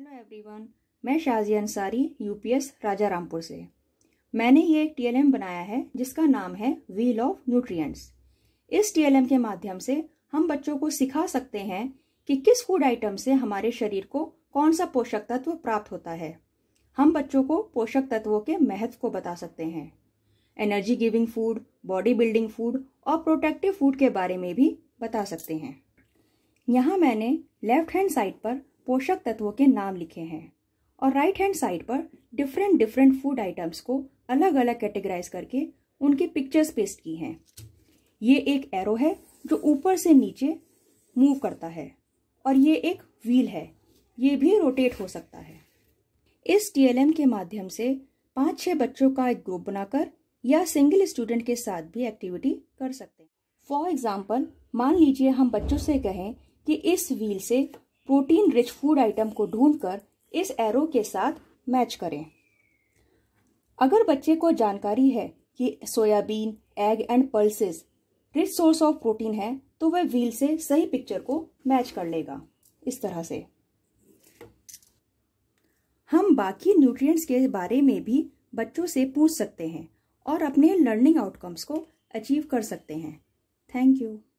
hello everyone मैं Shaji Ansari UPS Raja Rampur से मैंने ये एक टीएलएम बनाया है जिसका नाम है व्हील ऑफ न्यूट्रिएंट्स इस टीएलएम के माध्यम से हम बच्चों को सिखा सकते हैं कि किस फूड आइटम से हमारे शरीर को कौन सा पोषक तत्व प्राप्त होता है हम बच्चों को पोषक तत्वों के महत्व को बता सकते हैं energy giving food body building food और प्रोटेक्टिव फूड के बारे में भी बता सकते हैं यहाँ मैंने लेफ्ट हैंड साइड पर पोषक तत्वों के नाम लिखे हैं और राइट हैंड साइड पर डिफरेंट डिफरेंट फूड आइटम्स को अलग अलग कैटेगराइज करके उनके पिक्चर्स पेस्ट की हैं ये एक एरो है जो ऊपर से नीचे मूव करता है और ये एक व्हील है ये भी रोटेट हो सकता है इस टीएलएम के माध्यम से पाँच छः बच्चों का एक ग्रुप बनाकर या सिंगल स्टूडेंट के साथ भी एक्टिविटी कर सकते हैं फॉर एग्जाम्पल मान लीजिए हम बच्चों से कहें कि इस व्हील से प्रोटीन रिच फूड आइटम को ढूंढकर इस एरो के साथ मैच करें अगर बच्चे को जानकारी है कि soybean egg and pulses rich source of protein है तो वह व्हील से सही पिक्चर को मैच कर लेगा इस तरह से हम बाकी न्यूट्रिएंट्स के बारे में भी बच्चों से पूछ सकते हैं और अपने लर्निंग आउटकम्स को अचीव कर सकते हैं थैंक यू